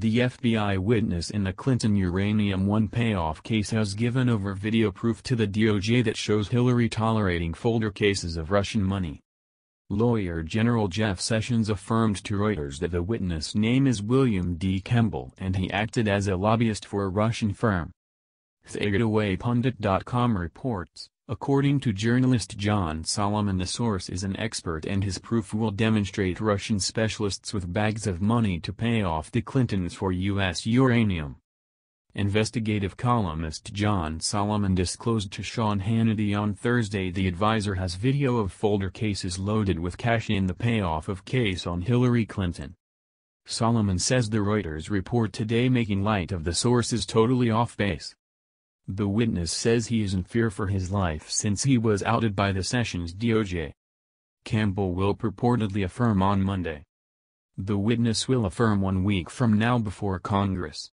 The FBI witness in the Clinton Uranium One payoff case has given over video proof to the DOJ that shows Hillary tolerating folder cases of Russian money. Lawyer General Jeff Sessions affirmed to Reuters that the witness name is William D. Kemble and he acted as a lobbyist for a Russian firm. TheGetawayPundit.com reports. According to journalist John Solomon the source is an expert and his proof will demonstrate Russian specialists with bags of money to pay off the Clintons for U.S. uranium. Investigative columnist John Solomon disclosed to Sean Hannity on Thursday the advisor has video of folder cases loaded with cash in the payoff of case on Hillary Clinton. Solomon says the Reuters report today making light of the source is totally off base. The witness says he is in fear for his life since he was outed by the Sessions DOJ. Campbell will purportedly affirm on Monday. The witness will affirm one week from now before Congress.